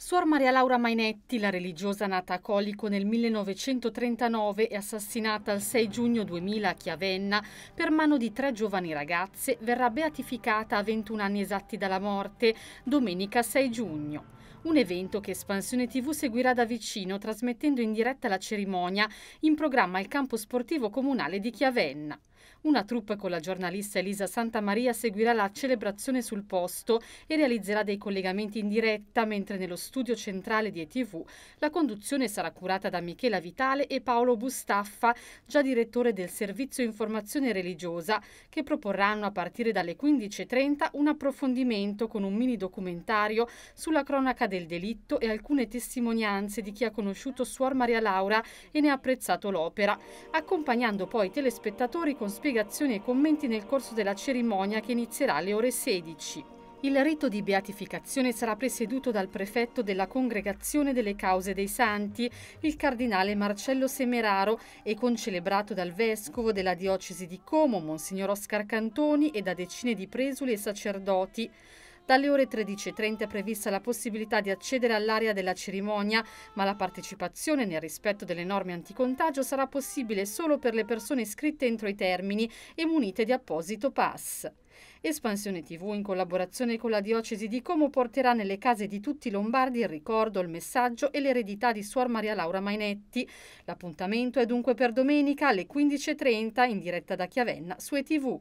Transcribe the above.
Suor Maria Laura Mainetti, la religiosa nata a Colico nel 1939 e assassinata il 6 giugno 2000 a Chiavenna per mano di tre giovani ragazze, verrà beatificata a 21 anni esatti dalla morte, domenica 6 giugno. Un evento che Espansione TV seguirà da vicino trasmettendo in diretta la cerimonia in programma al campo sportivo comunale di Chiavenna. Una troupe con la giornalista Elisa Santamaria seguirà la celebrazione sul posto e realizzerà dei collegamenti in diretta, mentre nello studio centrale di ETV la conduzione sarà curata da Michela Vitale e Paolo Bustaffa, già direttore del servizio informazione religiosa, che proporranno a partire dalle 15.30 un approfondimento con un mini documentario sulla cronaca del delitto e alcune testimonianze di chi ha conosciuto Suor Maria Laura e ne ha apprezzato l'opera, accompagnando poi i telespettatori con con spiegazioni e commenti nel corso della cerimonia che inizierà alle ore 16. Il rito di beatificazione sarà presieduto dal prefetto della Congregazione delle Cause dei Santi, il cardinale Marcello Semeraro, e concelebrato dal vescovo della diocesi di Como, Monsignor Oscar Cantoni, e da decine di presuli e sacerdoti. Dalle ore 13.30 è prevista la possibilità di accedere all'area della cerimonia, ma la partecipazione nel rispetto delle norme anticontagio sarà possibile solo per le persone iscritte entro i termini e munite di apposito pass. Espansione TV, in collaborazione con la diocesi di Como, porterà nelle case di tutti i lombardi il ricordo, il messaggio e l'eredità di Suor Maria Laura Mainetti. L'appuntamento è dunque per domenica alle 15.30 in diretta da Chiavenna su ETV.